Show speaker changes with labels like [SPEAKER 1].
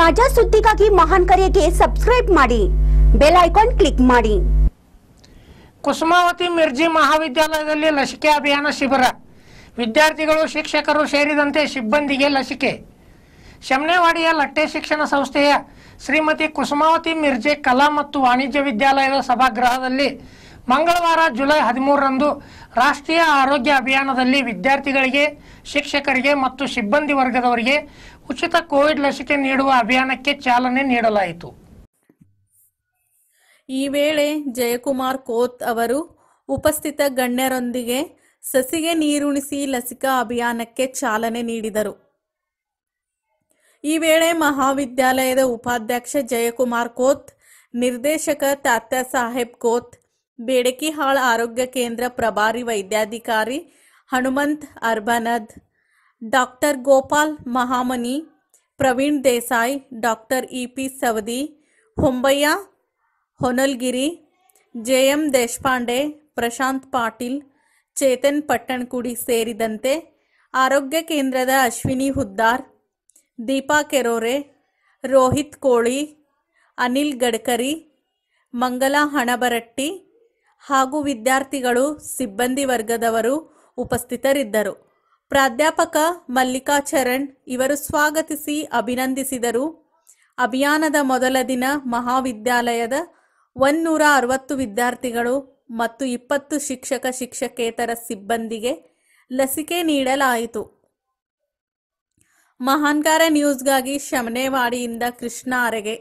[SPEAKER 1] ತಾಜಾ ಸುದ್ದಿಗಾಗಿ ಮಹಾನ್ ಕರೆಗೆ ಸಬ್ಸ್ಕ್ರೈಬ್ ಮಾಡಿ ಬೆಲ್ ಐಕಾನ್ ಕ್ಲಿಕ್ ಮಾಡಿ ಕುಸುಮಾವತಿ ಮಿರ್ಜಿ ಮಹಾವಿದ್ಯಾಲಯದಲ್ಲಿ ಲಸಿಕೆ ಅಭಿಯಾನ ಶಿಬಿರ ವಿದ್ಯಾರ್ಥಿಗಳು ಶಿಕ್ಷಕರು ಸೇರಿದಂತೆ ಸಿಬ್ಬಂದಿಗೆ ಲಸಿಕೆ ಶಮನೆವಾಡಿಯ ಲಟ್ಟೆ ಶಿಕ್ಷಣ ಸಂಸ್ಥೆಯ ಶ್ರೀಮತಿ ಕುಸುಮಾವತಿ ಮಿರ್ಜೆ ಕಲಾ ಮತ್ತು ವಾಣಿಜ್ಯ ವಿದ್ಯಾಲಯದ ಸಭಾಗೃಹದಲ್ಲಿ ಮಂಗಳವಾರ ಜುಲೈ ಹದಿಮೂರರಂದು ರಾಷ್ಟ್ರೀಯ ಆರೋಗ್ಯ ಅಭಿಯಾನದಲ್ಲಿ ವಿದ್ಯಾರ್ಥಿಗಳಿಗೆ ಶಿಕ್ಷಕರಿಗೆ ಮತ್ತು ಸಿಬ್ಬಂದಿ ವರ್ಗದವರಿಗೆ ಉಚಿತ ಕೋವಿಡ್
[SPEAKER 2] ಲಸಿಕೆ ನೀಡುವ ಅಭಿಯಾನಕ್ಕೆ ಚಾಲನೆ ನೀಡಲಾಯಿತು ಈ ವೇಳೆ ಜಯಕುಮಾರ್ ಕೋತ್ ಅವರು ಉಪಸ್ಥಿತ ಗಣ್ಯರೊಂದಿಗೆ ಸಸಿಗೆ ನೀರುಣಿಸಿ ಲಸಿಕಾ ಅಭಿಯಾನಕ್ಕೆ ಚಾಲನೆ ನೀಡಿದರು ಈ ವೇಳೆ ಮಹಾವಿದ್ಯಾಲಯದ ಉಪಾಧ್ಯಕ್ಷ ಜಯಕುಮಾರ್ ಕೋತ್ ನಿರ್ದೇಶಕ ತಾತ್ಯ ಸಾಹೇಬ್ ಕೋತ್ ಬೇಡಕಿಹಾಳ್ ಆರೋಗ್ಯ ಕೇಂದ್ರ ಪ್ರಭಾರಿ ವೈದ್ಯಾಧಿಕಾರಿ Hanumanth Arbanad doctor Gopal Mahamani Praveen Desai doctor E P Savadi Hombayya Honalgiri J M Deshpande Prashanth Patil Chetan Pattanakudi ಸೇರಿದಂತೆ ಆರೋಗ್ಯ ಕೇಂದ್ರದ ಅಶ್ವಿನಿ ಹುದ್ದಾರ್ ದೀಪಾ ಕೆರೋರೆ ರೋಹಿತ್ ಕೋಳಿ ಅನಿಲ್ ಗಡ್ಕರಿ ಮಂಗಲ ಹಣಬರಟ್ಟಿ ಹಾಗೂ ವಿದ್ಯಾರ್ಥಿಗಳು ಸಿಬ್ಬಂದಿ ವರ್ಗದವರು ಉಪಸ್ಥಿತರಿದ್ದರು ಪ್ರಾಧ್ಯಾಪಕ ಮಲ್ಲಿಕಾಚರಣ್ ಇವರು ಸ್ವಾಗತಿಸಿ ಅಭಿನಂದಿಸಿದರು ಅಭಿಯಾನದ ಮೊದಲ ದಿನ ಮಹಾವಿದ್ಯಾಲಯದ ಒನ್ನೂರ ಅರವತ್ತು ವಿದ್ಯಾರ್ಥಿಗಳು ಮತ್ತು ಇಪ್ಪತ್ತು ಶಿಕ್ಷಕ ಶಿಕ್ಷಕೇತರ ಸಿಬ್ಬಂದಿಗೆ ಲಸಿಕೆ ನೀಡಲಾಯಿತು ಮಹಾನ್ಕಾರ ನ್ಯೂಸ್ಗಾಗಿ ಶಮನೆವಾಡಿಯಿಂದ ಕೃಷ್ಣ ಅರೆಗೆ